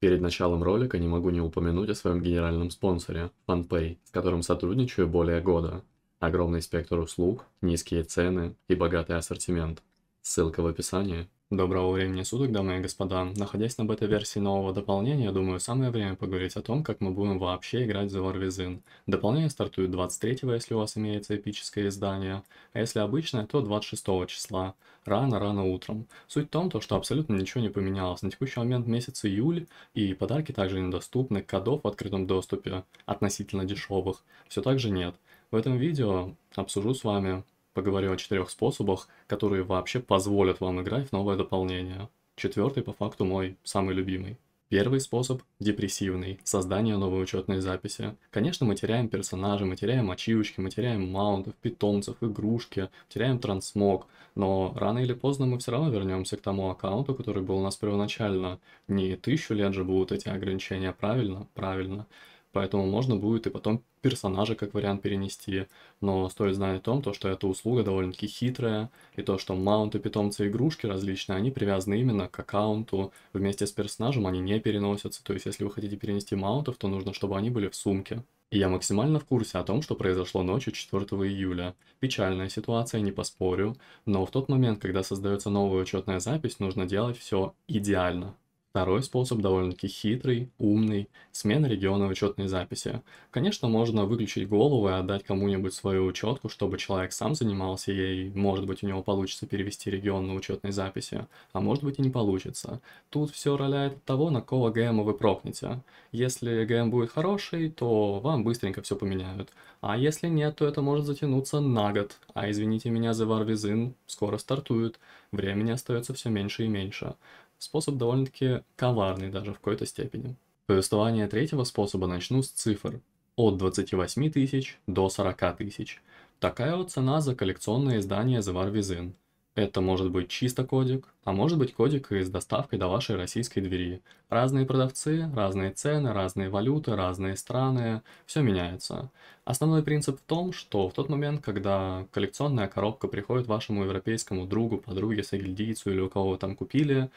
Перед началом ролика не могу не упомянуть о своем генеральном спонсоре, FunPay, с которым сотрудничаю более года. Огромный спектр услуг, низкие цены и богатый ассортимент. Ссылка в описании. Доброго времени суток, дамы и господа. Находясь на бета-версии нового дополнения, думаю, самое время поговорить о том, как мы будем вообще играть за Warvision. Дополнение стартует 23-го, если у вас имеется эпическое издание, а если обычное, то 26 числа, рано-рано утром. Суть в том, то, что абсолютно ничего не поменялось. На текущий момент месяц июль, и подарки также недоступны, кодов в открытом доступе, относительно дешевых, все так же нет. В этом видео обсужу с вами поговорю о четырех способах, которые вообще позволят вам играть в новое дополнение. Четвертый по факту мой самый любимый. Первый способ – депрессивный, создание новой учетной записи. Конечно, мы теряем персонажи, мы теряем ачивочки, мы теряем маунтов, питомцев, игрушки, теряем трансмог, но рано или поздно мы все равно вернемся к тому аккаунту, который был у нас первоначально. Не тысячу лет же будут эти ограничения, правильно? Правильно. Поэтому можно будет и потом персонажа как вариант перенести, но стоит знать о том, то, что эта услуга довольно-таки хитрая, и то, что маунты питомцы игрушки различные, они привязаны именно к аккаунту, вместе с персонажем они не переносятся, то есть если вы хотите перенести маунтов, то нужно, чтобы они были в сумке. И я максимально в курсе о том, что произошло ночью 4 июля. Печальная ситуация, не поспорю, но в тот момент, когда создается новая учетная запись, нужно делать все идеально. Второй способ довольно-таки хитрый, умный, смена региона учетной записи. Конечно, можно выключить голову и отдать кому-нибудь свою учетку, чтобы человек сам занимался ей, может быть у него получится перевести регион на учетной записи, а может быть и не получится. Тут все роляет от того, на кого ГМ вы прокнете. Если ГМ будет хороший, то вам быстренько все поменяют, а если нет, то это может затянуться на год, а извините меня за варвизин, скоро стартует, времени остается все меньше и меньше. Способ довольно-таки коварный даже в какой-то степени. Повествование третьего способа начну с цифр. От 28 тысяч до 40 тысяч. Такая вот цена за коллекционное издание The War Within. Это может быть чисто кодик, а может быть кодик и с доставкой до вашей российской двери. Разные продавцы, разные цены, разные валюты, разные страны, все меняется. Основной принцип в том, что в тот момент, когда коллекционная коробка приходит вашему европейскому другу, подруге, сагильдийцу или у кого вы там купили,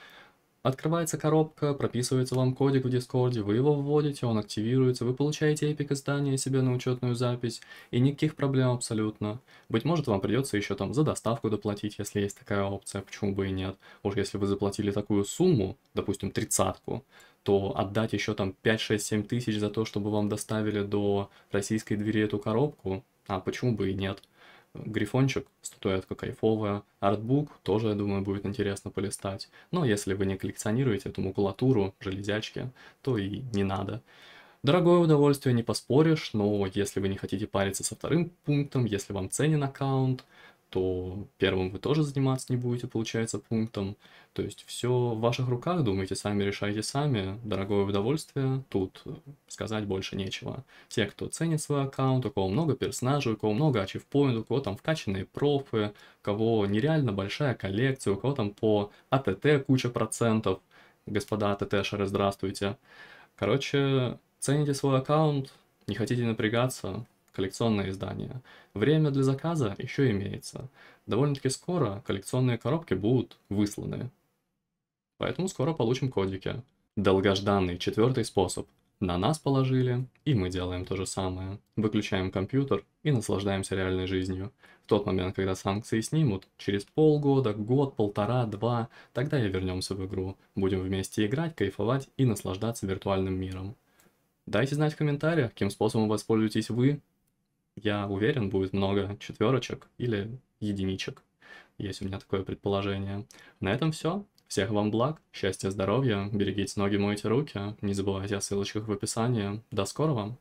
Открывается коробка, прописывается вам кодик в Дискорде, вы его вводите, он активируется, вы получаете эпик издание себе на учетную запись, и никаких проблем абсолютно. Быть может, вам придется еще там за доставку доплатить, если есть такая опция, почему бы и нет. Уж если вы заплатили такую сумму, допустим, тридцатку, то отдать еще там 5-6-7 тысяч за то, чтобы вам доставили до российской двери эту коробку, а почему бы и нет. Грифончик, статуэтка кайфовая. Артбук тоже, я думаю, будет интересно полистать. Но если вы не коллекционируете эту макулатуру, железячки, то и не надо. Дорогое удовольствие, не поспоришь, но если вы не хотите париться со вторым пунктом, если вам ценен аккаунт, то первым вы тоже заниматься не будете, получается, пунктом. То есть все в ваших руках, думайте сами, решайте сами. Дорогое удовольствие, тут сказать больше нечего. Те, кто ценит свой аккаунт, у кого много персонажей, у кого много ачивпоинт, у кого там вкачанные профы, у кого нереально большая коллекция, у кого там по АТТ куча процентов. Господа АТТшеры, здравствуйте. Короче, цените свой аккаунт, не хотите напрягаться, коллекционное издание. Время для заказа еще имеется. Довольно-таки скоро коллекционные коробки будут высланы. Поэтому скоро получим кодики. Долгожданный четвертый способ. На нас положили, и мы делаем то же самое. Выключаем компьютер и наслаждаемся реальной жизнью. В тот момент, когда санкции снимут, через полгода, год, полтора, два, тогда и вернемся в игру. Будем вместе играть, кайфовать и наслаждаться виртуальным миром. Дайте знать в комментариях, каким способом воспользуетесь вы я уверен, будет много четверочек или единичек. Есть у меня такое предположение. На этом все. Всех вам благ, счастья, здоровья, берегите ноги, мойте руки, не забывайте о ссылочках в описании. До скорого!